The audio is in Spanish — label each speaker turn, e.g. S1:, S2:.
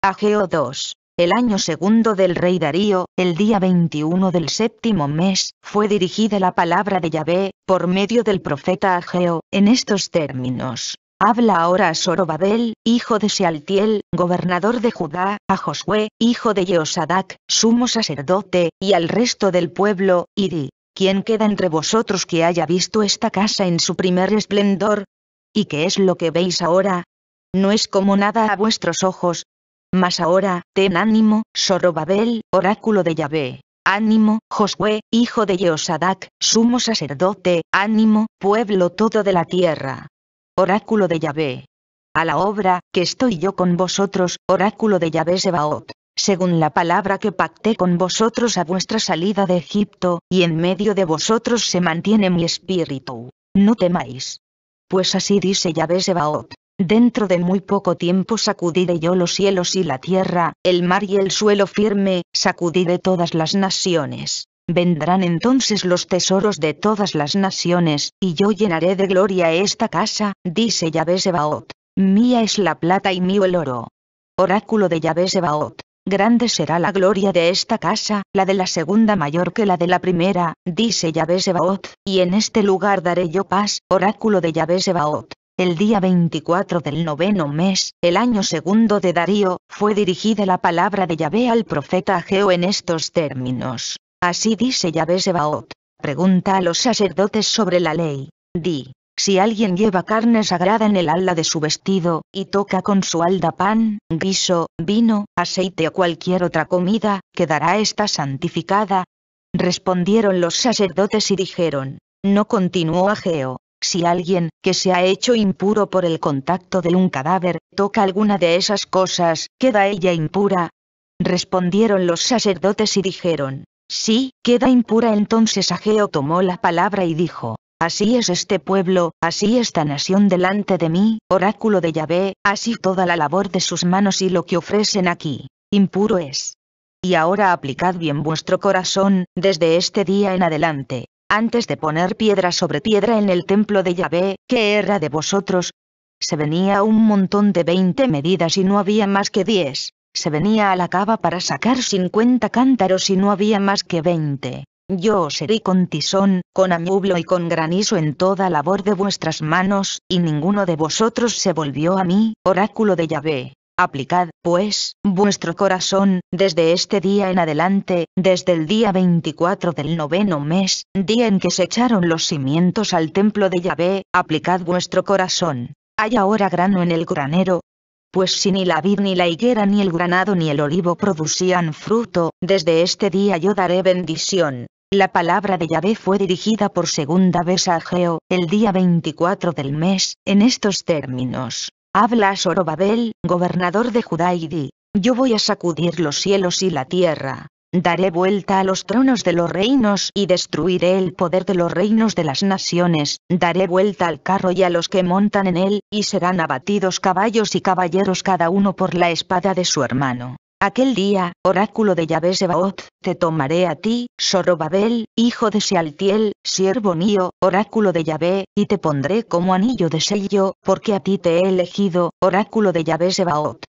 S1: Ageo 2. El año segundo del rey Darío, el día 21 del séptimo mes, fue dirigida la palabra de Yahvé, por medio del profeta Ageo, en estos términos. Habla ahora a Zorobabel, hijo de Sealtiel, gobernador de Judá, a Josué, hijo de Yeosadac, sumo sacerdote, y al resto del pueblo, y di, ¿quién queda entre vosotros que haya visto esta casa en su primer esplendor? ¿Y qué es lo que veis ahora? No es como nada a vuestros ojos, mas ahora, ten ánimo, Sorobabel, oráculo de Yahvé. Ánimo, Josué, hijo de Jehosadak, sumo sacerdote, ánimo, pueblo todo de la tierra. Oráculo de Yahvé. A la obra, que estoy yo con vosotros, oráculo de Yahvé Sebaot según la palabra que pacté con vosotros a vuestra salida de Egipto, y en medio de vosotros se mantiene mi espíritu. No temáis. Pues así dice Yahvé Sebaot. Dentro de muy poco tiempo sacudiré yo los cielos y la tierra, el mar y el suelo firme, sacudiré todas las naciones. Vendrán entonces los tesoros de todas las naciones, y yo llenaré de gloria esta casa, dice Yahvé Sebaot. Mía es la plata y mío el oro. Oráculo de Yahvé Sebaot. Grande será la gloria de esta casa, la de la segunda mayor que la de la primera, dice Yahvé Sebaot, y en este lugar daré yo paz, oráculo de Yahvé Sebaot. El día 24 del noveno mes, el año segundo de Darío, fue dirigida la palabra de Yahvé al profeta Ageo en estos términos. Así dice Yahvé Sebaot. Pregunta a los sacerdotes sobre la ley. Di, si alguien lleva carne sagrada en el ala de su vestido, y toca con su alda pan, guiso, vino, aceite o cualquier otra comida, quedará esta santificada. Respondieron los sacerdotes y dijeron, no continuó Ageo, si alguien, que se ha hecho impuro por el contacto de un cadáver, toca alguna de esas cosas, ¿queda ella impura? Respondieron los sacerdotes y dijeron, sí, queda impura. Entonces Ageo tomó la palabra y dijo, Así es este pueblo, así esta nación delante de mí, oráculo de Yahvé, así toda la labor de sus manos y lo que ofrecen aquí, impuro es. Y ahora aplicad bien vuestro corazón, desde este día en adelante, antes de poner piedra sobre piedra en el templo de Yahvé, que era de vosotros. Se venía un montón de veinte medidas y no había más que diez. Se venía a la cava para sacar cincuenta cántaros y no había más que veinte. Yo os herí con tizón, con añublo y con granizo en toda labor de vuestras manos, y ninguno de vosotros se volvió a mí, oráculo de Yahvé. Aplicad, pues, vuestro corazón, desde este día en adelante, desde el día 24 del noveno mes, día en que se echaron los cimientos al templo de Yahvé, aplicad vuestro corazón. Hay ahora grano en el granero, pues si ni la vid ni la higuera ni el granado ni el olivo producían fruto, desde este día yo daré bendición. La palabra de Yahvé fue dirigida por segunda vez a Geo, el día 24 del mes, en estos términos. Habla Sorobabel, gobernador de Judá y di, yo voy a sacudir los cielos y la tierra, Daré vuelta a los tronos de los reinos y destruiré el poder de los reinos de las naciones, daré vuelta al carro y a los que montan en él, y serán abatidos caballos y caballeros cada uno por la espada de su hermano. Aquel día, oráculo de Yahvé Sebaot, te tomaré a ti, Sorobabel, hijo de Sealtiel, siervo mío, oráculo de Yahvé, y te pondré como anillo de sello, porque a ti te he elegido, oráculo de Yahvé Sebaot.